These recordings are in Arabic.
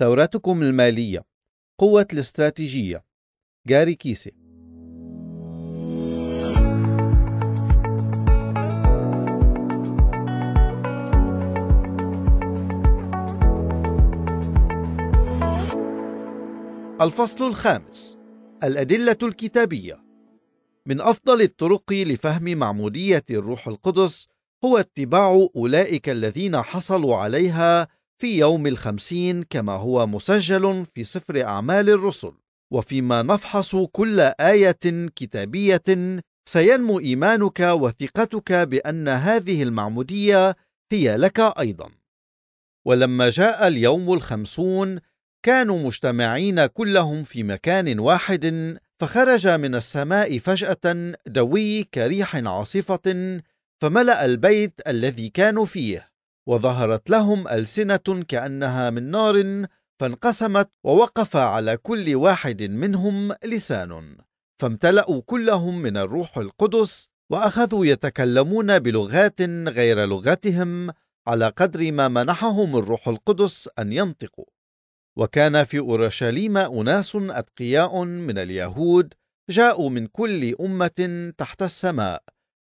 ثورتكم المالية قوة الاستراتيجية جاري كيسي الفصل الخامس الأدلة الكتابية من أفضل الطرق لفهم معمودية الروح القدس هو اتباع أولئك الذين حصلوا عليها في يوم الخمسين كما هو مسجل في سفر أعمال الرسل وفيما نفحص كل آية كتابية سينمو إيمانك وثقتك بأن هذه المعمودية هي لك أيضا ولما جاء اليوم الخمسون كانوا مجتمعين كلهم في مكان واحد فخرج من السماء فجأة دوي كريح عاصفة فملأ البيت الذي كانوا فيه وظهرت لهم ألسنة كأنها من نار فانقسمت ووقف على كل واحد منهم لسان فامتلأوا كلهم من الروح القدس وأخذوا يتكلمون بلغات غير لغتهم على قدر ما منحهم الروح القدس أن ينطقوا وكان في أورشليم أناس أتقياء من اليهود جاءوا من كل أمة تحت السماء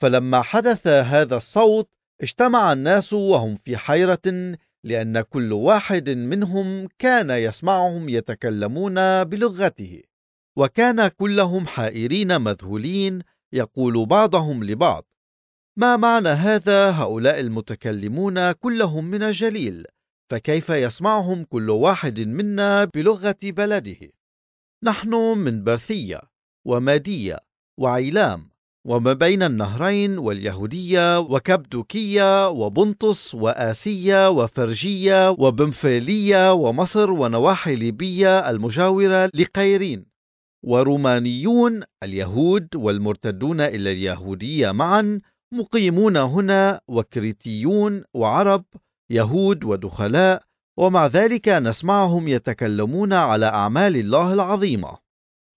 فلما حدث هذا الصوت اجتمع الناس وهم في حيرة لأن كل واحد منهم كان يسمعهم يتكلمون بلغته، وكان كلهم حائرين مذهولين يقول بعضهم لبعض: ما معنى هذا هؤلاء المتكلمون كلهم من الجليل؟ فكيف يسمعهم كل واحد منا بلغة بلده؟ نحن من برثية ومادية وعيلام وما بين النهرين واليهودية وكبدوكية وبنطس وآسية وفرجية وبنفيلية ومصر ونواحي ليبيا المجاورة لقيرين ورومانيون اليهود والمرتدون إلى اليهودية معا مقيمون هنا وكريتيون وعرب يهود ودخلاء ومع ذلك نسمعهم يتكلمون على أعمال الله العظيمة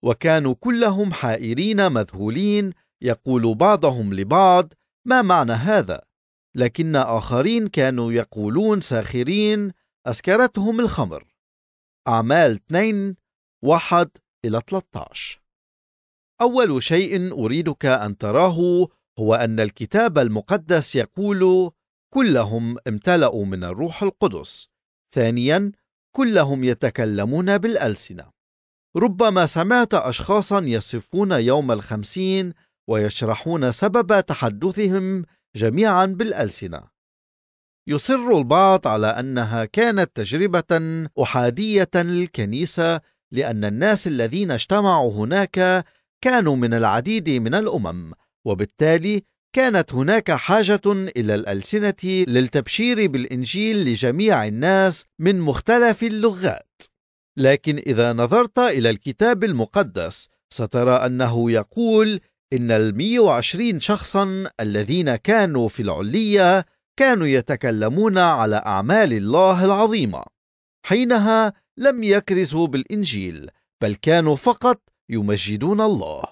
وكانوا كلهم حائرين مذهولين يقول بعضهم لبعض ما معنى هذا لكن اخرين كانوا يقولون ساخرين اسكرتهم الخمر اعمال 2 1 الى 13 اول شيء اريدك ان تراه هو ان الكتاب المقدس يقول كلهم امتلأوا من الروح القدس ثانيا كلهم يتكلمون بالألسنة ربما سمعت أشخاصا يصفون يوم الخمسين ويشرحون سبب تحدثهم جميعا بالالسنه يصر البعض على انها كانت تجربه احاديه للكنيسه لان الناس الذين اجتمعوا هناك كانوا من العديد من الامم وبالتالي كانت هناك حاجه الى الالسنه للتبشير بالانجيل لجميع الناس من مختلف اللغات لكن اذا نظرت الى الكتاب المقدس سترى انه يقول إن المئة وعشرين شخصا الذين كانوا في العلية كانوا يتكلمون على أعمال الله العظيمة حينها لم يكرسوا بالإنجيل بل كانوا فقط يمجدون الله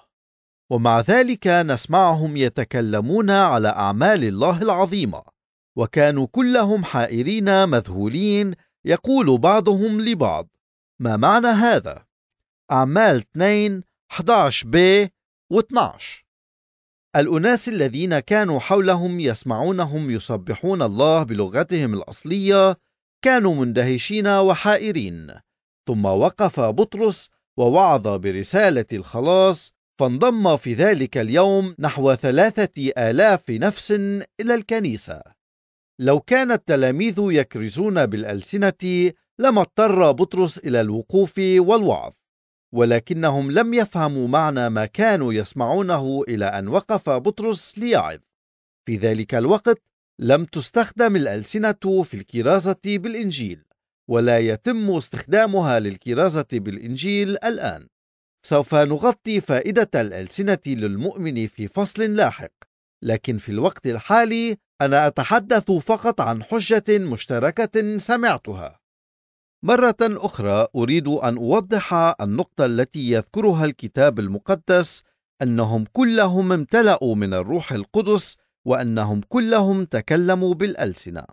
ومع ذلك نسمعهم يتكلمون على أعمال الله العظيمة وكانوا كلهم حائرين مذهولين يقول بعضهم لبعض ما معنى هذا؟ أعمال 2 11 ب 12 الأناس الذين كانوا حولهم يسمعونهم يسبحون الله بلغتهم الأصلية كانوا مندهشين وحائرين، ثم وقف بطرس ووعظ برسالة الخلاص، فانضم في ذلك اليوم نحو ثلاثة آلاف نفس إلى الكنيسة. لو كان التلاميذ يكرزون بالألسنة لما اضطر بطرس إلى الوقوف والوعظ، ولكنهم لم يفهموا معنى ما كانوا يسمعونه إلى أن وقف بطرس ليعظ في ذلك الوقت لم تستخدم الألسنة في الكرازة بالإنجيل ولا يتم استخدامها للكرازة بالإنجيل الآن سوف نغطي فائدة الألسنة للمؤمن في فصل لاحق لكن في الوقت الحالي أنا أتحدث فقط عن حجة مشتركة سمعتها مرة أخرى أريد أن أوضح النقطة التي يذكرها الكتاب المقدس أنهم كلهم امتلأوا من الروح القدس وأنهم كلهم تكلموا بالألسنة.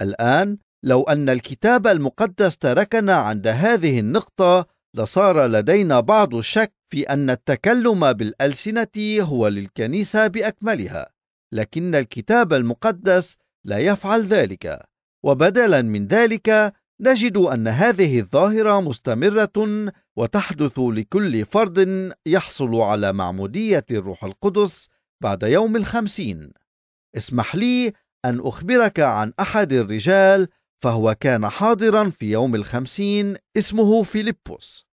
الآن لو أن الكتاب المقدس تركنا عند هذه النقطة لصار لدينا بعض الشك في أن التكلم بالألسنة هو للكنيسة بأكملها، لكن الكتاب المقدس لا يفعل ذلك، وبدلاً من ذلك نجد أن هذه الظاهرة مستمرة وتحدث لكل فرد يحصل على معمودية الروح القدس بعد يوم الخمسين. اسمح لي أن أخبرك عن أحد الرجال فهو كان حاضرا في يوم الخمسين اسمه فيلبس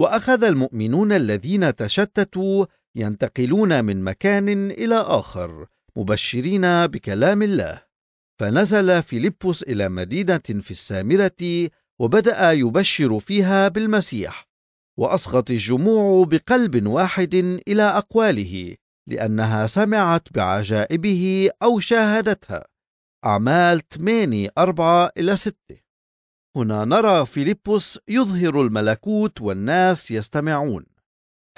وأخذ المؤمنون الذين تشتتوا ينتقلون من مكان إلى آخر مبشرين بكلام الله فنزل فيلبس إلى مدينة في السامرة وبدأ يبشر فيها بالمسيح وأصغت الجموع بقلب واحد إلى أقواله لأنها سمعت بعجائبه أو شاهدتها أعمال 8 4 إلى 6 هنا نرى فيلبس يظهر الملكوت والناس يستمعون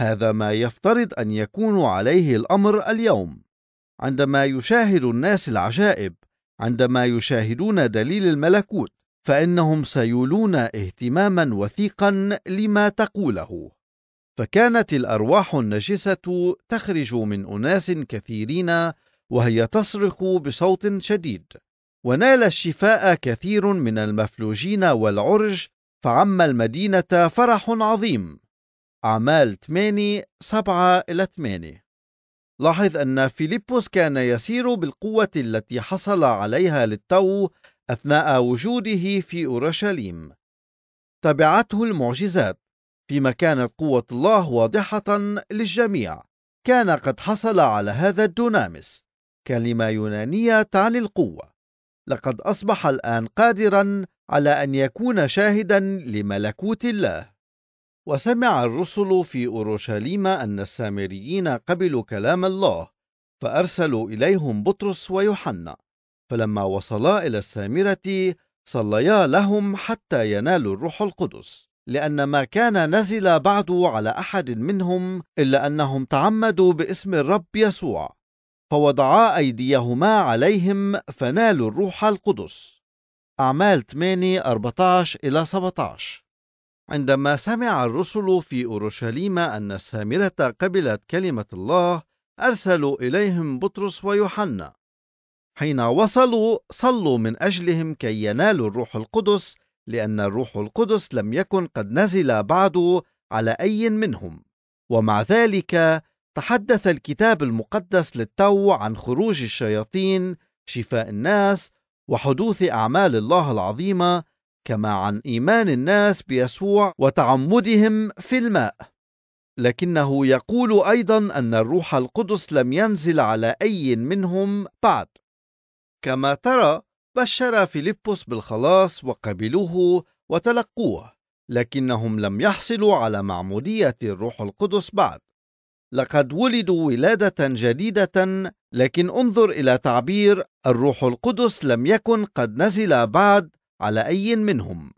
هذا ما يفترض أن يكون عليه الأمر اليوم عندما يشاهد الناس العجائب عندما يشاهدون دليل الملكوت فانهم سيولون اهتماما وثيقا لما تقوله فكانت الارواح النجسه تخرج من اناس كثيرين وهي تصرخ بصوت شديد ونال الشفاء كثير من المفلوجين والعرج فعم المدينه فرح عظيم اعمال 8 7 الى 8 لاحظ أن فيليبوس كان يسير بالقوة التي حصل عليها للتو أثناء وجوده في أورشليم. تبعته المعجزات، فيما كانت قوة الله واضحة للجميع. كان قد حصل على هذا الدونامس، كلمة يونانية تعني القوة. لقد أصبح الآن قادرا على أن يكون شاهدا لملكوت الله. وسمع الرسل في اورشليم ان السامريين قبلوا كلام الله فارسلوا اليهم بطرس ويوحنا فلما وصلا الى السامره صليا لهم حتى ينالوا الروح القدس لان ما كان نزل بعد على احد منهم الا انهم تعمدوا باسم الرب يسوع فوضعا ايديهما عليهم فنالوا الروح القدس اعمال 8 14 الى 17 عندما سمع الرسل في اورشليم ان السامره قبلت كلمه الله ارسلوا اليهم بطرس ويوحنا حين وصلوا صلوا من اجلهم كي ينالوا الروح القدس لان الروح القدس لم يكن قد نزل بعد على اي منهم ومع ذلك تحدث الكتاب المقدس للتو عن خروج الشياطين شفاء الناس وحدوث اعمال الله العظيمه كما عن ايمان الناس بيسوع وتعمدهم في الماء لكنه يقول ايضا ان الروح القدس لم ينزل على اي منهم بعد كما ترى بشر فيلبس بالخلاص وقبلوه وتلقوه لكنهم لم يحصلوا على معموديه الروح القدس بعد لقد ولدوا ولاده جديده لكن انظر الى تعبير الروح القدس لم يكن قد نزل بعد على أي منهم.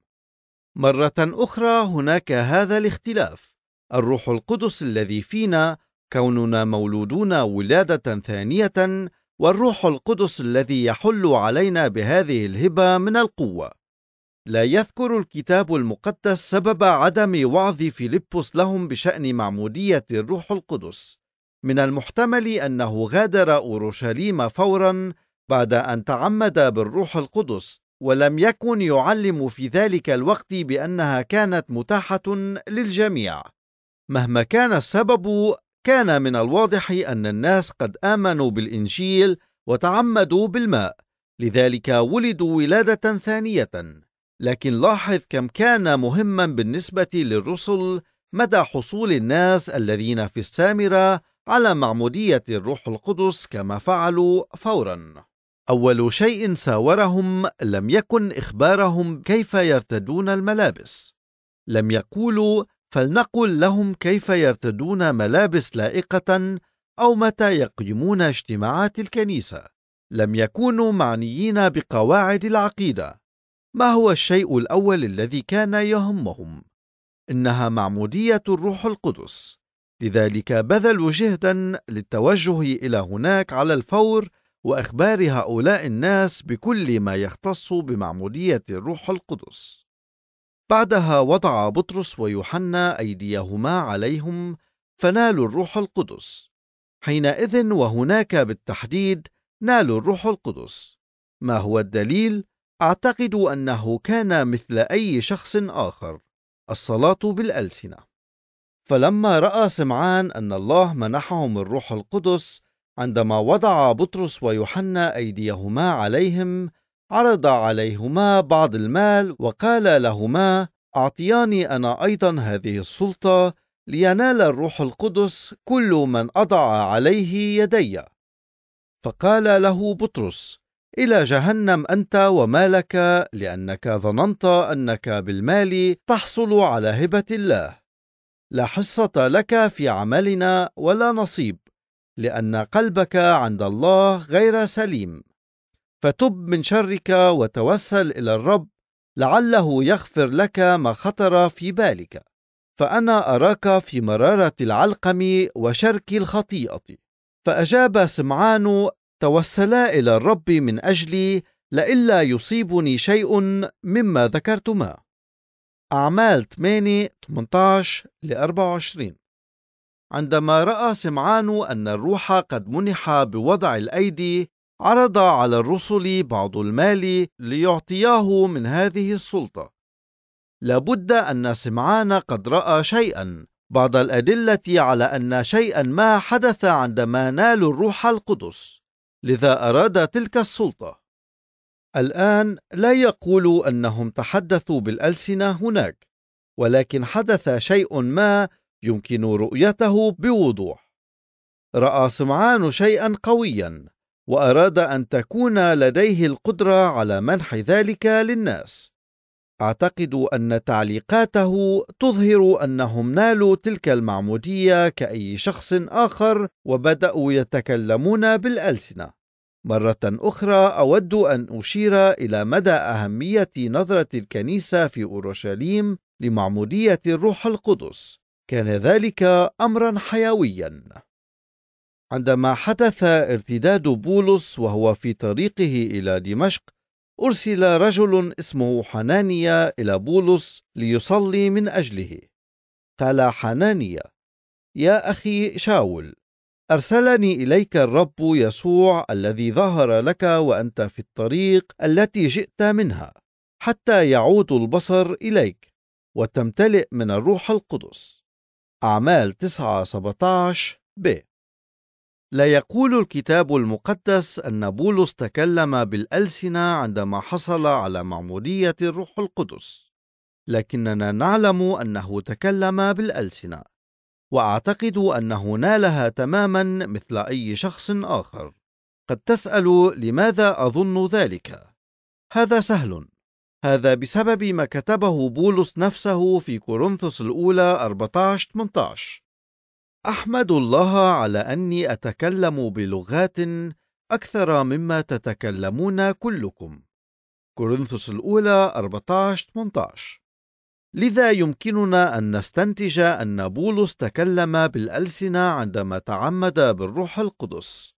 مرة أخرى هناك هذا الاختلاف، الروح القدس الذي فينا كوننا مولودون ولادة ثانية والروح القدس الذي يحل علينا بهذه الهبة من القوة. لا يذكر الكتاب المقدس سبب عدم وعظ فيلبس لهم بشأن معمودية الروح القدس. من المحتمل أنه غادر أورشليم فورا بعد أن تعمد بالروح القدس ولم يكن يعلم في ذلك الوقت بانها كانت متاحه للجميع مهما كان السبب كان من الواضح ان الناس قد امنوا بالانجيل وتعمدوا بالماء لذلك ولدوا ولاده ثانيه لكن لاحظ كم كان مهما بالنسبه للرسل مدى حصول الناس الذين في السامره على معموديه الروح القدس كما فعلوا فورا أول شيء ساورهم لم يكن إخبارهم كيف يرتدون الملابس، لم يقولوا فلنقل لهم كيف يرتدون ملابس لائقة أو متى يقيمون اجتماعات الكنيسة، لم يكونوا معنيين بقواعد العقيدة. ما هو الشيء الأول الذي كان يهمهم؟ إنها معمودية الروح القدس، لذلك بذلوا جهدا للتوجه إلى هناك على الفور واخبار هؤلاء الناس بكل ما يختص بمعموديه الروح القدس بعدها وضع بطرس ويوحنا ايديهما عليهم فنالوا الروح القدس حينئذ وهناك بالتحديد نالوا الروح القدس ما هو الدليل اعتقد انه كان مثل اي شخص اخر الصلاه بالالسنه فلما راى سمعان ان الله منحهم الروح القدس عندما وضع بطرس ويوحنا ايديهما عليهم عرض عليهما بعض المال وقال لهما اعطياني انا ايضا هذه السلطه لينال الروح القدس كل من اضع عليه يدي فقال له بطرس الى جهنم انت ومالك لانك ظننت انك بالمال تحصل على هبه الله لا حصه لك في عملنا ولا نصيب لأن قلبك عند الله غير سليم فتب من شرك وتوسل إلى الرب لعله يغفر لك ما خطر في بالك فأنا أراك في مرارة العلقم وشرك الخطيئة فأجاب سمعان توسلا إلى الرب من أجلي لئلا يصيبني شيء مما ذكرتما أعمال 8 18 ل 24 عندما راى سمعان ان الروح قد منح بوضع الايدي عرض على الرسل بعض المال ليعطياه من هذه السلطه لابد ان سمعان قد راى شيئا بعض الادله على ان شيئا ما حدث عندما نالوا الروح القدس لذا اراد تلك السلطه الان لا يقول انهم تحدثوا بالالسنه هناك ولكن حدث شيء ما يمكن رؤيته بوضوح راى سمعان شيئا قويا واراد ان تكون لديه القدره على منح ذلك للناس اعتقد ان تعليقاته تظهر انهم نالوا تلك المعموديه كاي شخص اخر وبداوا يتكلمون بالالسنه مره اخرى اود ان اشير الى مدى اهميه نظره الكنيسه في اورشليم لمعموديه الروح القدس كان ذلك امرا حيويا عندما حدث ارتداد بولس وهو في طريقه الى دمشق ارسل رجل اسمه حنانيا الى بولس ليصلي من اجله قال حنانيا يا اخي شاول ارسلني اليك الرب يسوع الذي ظهر لك وانت في الطريق التي جئت منها حتى يعود البصر اليك وتمتلئ من الروح القدس أعمال 9 17 ب لا يقول الكتاب المقدس أن بولس تكلم بالألسنة عندما حصل على معمودية الروح القدس، لكننا نعلم أنه تكلم بالألسنة، وأعتقد أنه نالها تمامًا مثل أي شخص آخر. قد تسأل لماذا أظن ذلك؟ هذا سهل، هذا بسبب ما كتبه بولس نفسه في كورنثوس الأولى 14 18 أحمد الله على أني أتكلم بلغات أكثر مما تتكلمون كلكم كورنثوس الأولى 14 18 لذا يمكننا أن نستنتج أن بولس تكلم بالألسنة عندما تعمد بالروح القدس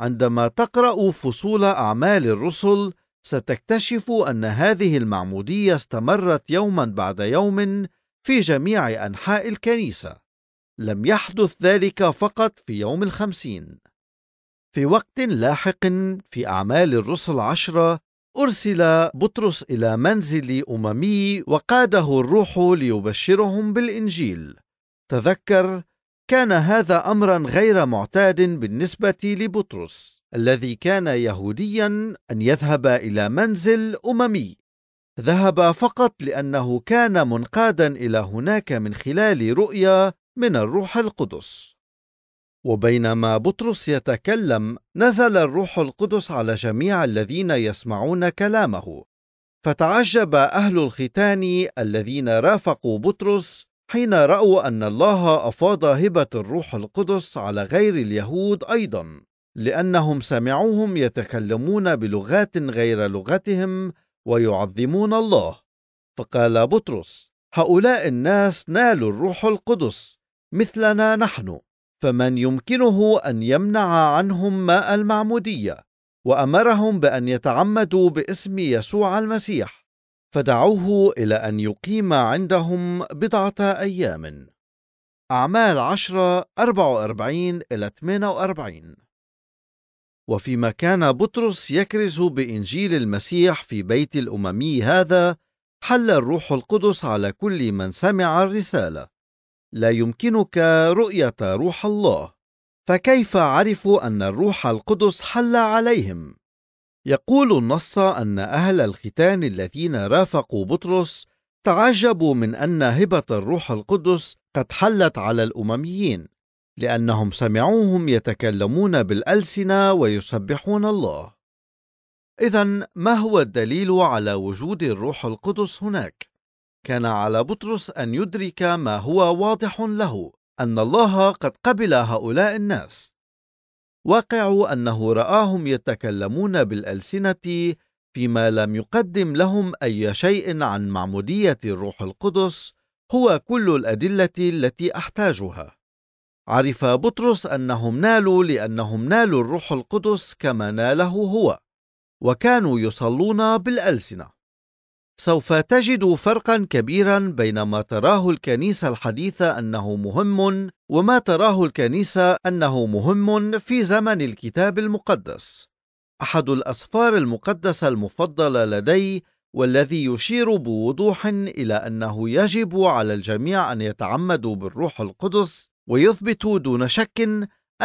عندما تقرأ فصول أعمال الرسل ستكتشف أن هذه المعمودية استمرت يوما بعد يوم في جميع أنحاء الكنيسة لم يحدث ذلك فقط في يوم الخمسين في وقت لاحق في أعمال الرسل عشرة أرسل بطرس إلى منزل أممي وقاده الروح ليبشرهم بالإنجيل تذكر كان هذا أمرا غير معتاد بالنسبة لبطرس الذي كان يهوديا ان يذهب الى منزل اممي ذهب فقط لانه كان منقادا الى هناك من خلال رؤيا من الروح القدس وبينما بطرس يتكلم نزل الروح القدس على جميع الذين يسمعون كلامه فتعجب اهل الختان الذين رافقوا بطرس حين راوا ان الله افاض هبه الروح القدس على غير اليهود ايضا لأنهم سمعوهم يتكلمون بلغات غير لغتهم ويعظمون الله فقال بطرس هؤلاء الناس نالوا الروح القدس مثلنا نحن فمن يمكنه ان يمنع عنهم ماء المعموديه وامرهم بان يتعمدوا باسم يسوع المسيح فدعوه الى ان يقيم عندهم بضعه ايام اعمال عشره واربعين الى 48 وفيما كان بطرس يكرز بانجيل المسيح في بيت الاممي هذا حل الروح القدس على كل من سمع الرساله لا يمكنك رؤيه روح الله فكيف عرفوا ان الروح القدس حل عليهم يقول النص ان اهل الختان الذين رافقوا بطرس تعجبوا من ان هبه الروح القدس قد حلت على الامميين لأنهم سمعوهم يتكلمون بالألسنة ويسبحون الله. إذا ما هو الدليل على وجود الروح القدس هناك؟ كان على بطرس أن يدرك ما هو واضح له أن الله قد قبل هؤلاء الناس. واقع أنه رآهم يتكلمون بالألسنة فيما لم يقدم لهم أي شيء عن معمودية الروح القدس هو كل الأدلة التي أحتاجها. عرف بطرس انهم نالوا لانهم نالوا الروح القدس كما ناله هو وكانوا يصلون بالالسنه سوف تجد فرقا كبيرا بين ما تراه الكنيسه الحديثه انه مهم وما تراه الكنيسه انه مهم في زمن الكتاب المقدس احد الاسفار المقدسه المفضله لدي والذي يشير بوضوح الى انه يجب على الجميع ان يتعمدوا بالروح القدس ويثبت دون شك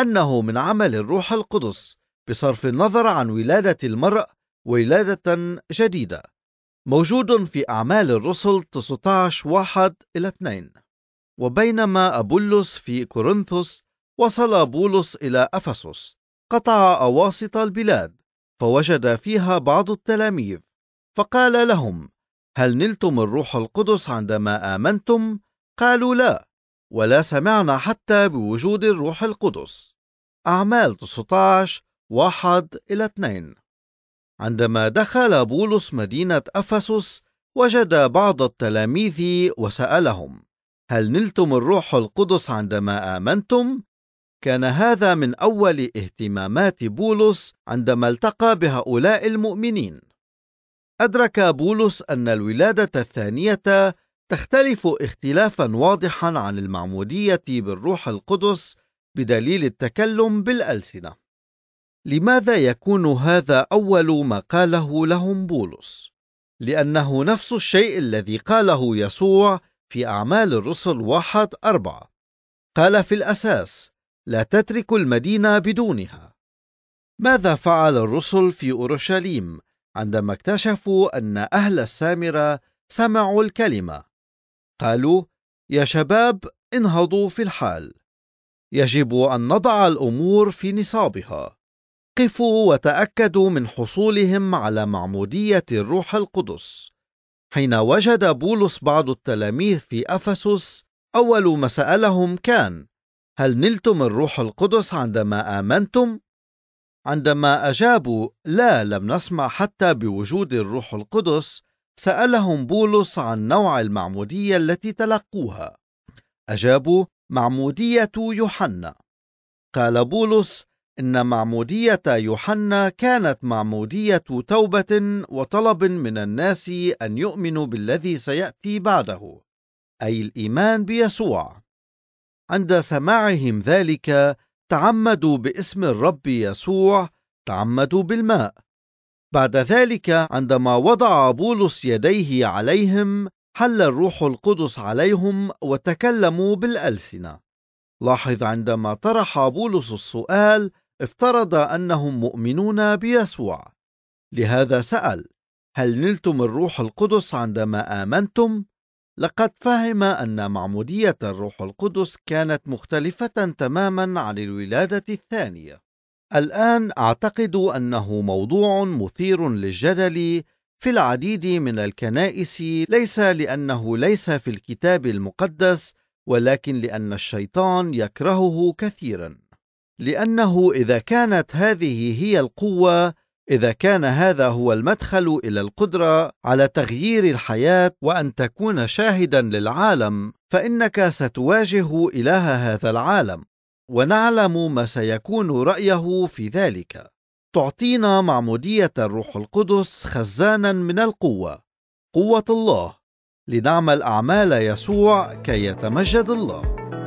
انه من عمل الروح القدس بصرف النظر عن ولاده المرء ولاده جديده موجود في اعمال الرسل 19 1 الى 2 وبينما ابولس في كورنثوس وصل بولس الى افسس قطع اواسط البلاد فوجد فيها بعض التلاميذ فقال لهم هل نلتم الروح القدس عندما امنتم قالوا لا ولا سمعنا حتى بوجود الروح القدس أعمال 19 1 إلى 2 عندما دخل بولس مدينة أفسس وجد بعض التلاميذ وسألهم هل نلتم الروح القدس عندما آمنتم؟ كان هذا من أول اهتمامات بولس عندما التقى بهؤلاء المؤمنين أدرك بولس أن الولادة الثانية تختلف اختلافا واضحا عن المعمودية بالروح القدس بدليل التكلم بالألسنة. لماذا يكون هذا أول ما قاله لهم بولس؟ لأنه نفس الشيء الذي قاله يسوع في أعمال الرسل واحد أربعة. قال في الأساس: لا تتركوا المدينة بدونها. ماذا فعل الرسل في أورشليم عندما اكتشفوا أن أهل السامرة سمعوا الكلمة قالوا يا شباب انهضوا في الحال يجب ان نضع الامور في نصابها قفوا وتاكدوا من حصولهم على معموديه الروح القدس حين وجد بولس بعض التلاميذ في افسس اول ما سالهم كان هل نلتم الروح القدس عندما امنتم عندما اجابوا لا لم نسمع حتى بوجود الروح القدس سألهم بولس عن نوع المعمودية التي تلقوها أجابوا معمودية يوحنا قال بولس إن معمودية يوحنا كانت معمودية توبة وطلب من الناس أن يؤمنوا بالذي سيأتي بعده أي الإيمان بيسوع عند سماعهم ذلك تعمدوا باسم الرب يسوع تعمدوا بالماء بعد ذلك عندما وضع بولس يديه عليهم حل الروح القدس عليهم وتكلموا بالالسنه لاحظ عندما طرح بولس السؤال افترض انهم مؤمنون بيسوع لهذا سال هل نلتم الروح القدس عندما امنتم لقد فهم ان معموديه الروح القدس كانت مختلفه تماما عن الولاده الثانيه الآن أعتقد أنه موضوع مثير للجدل في العديد من الكنائس ليس لأنه ليس في الكتاب المقدس ولكن لأن الشيطان يكرهه كثيرا لأنه إذا كانت هذه هي القوة إذا كان هذا هو المدخل إلى القدرة على تغيير الحياة وأن تكون شاهدا للعالم فإنك ستواجه إله هذا العالم ونعلم ما سيكون رايه في ذلك تعطينا معموديه الروح القدس خزانا من القوه قوه الله لنعمل اعمال يسوع كي يتمجد الله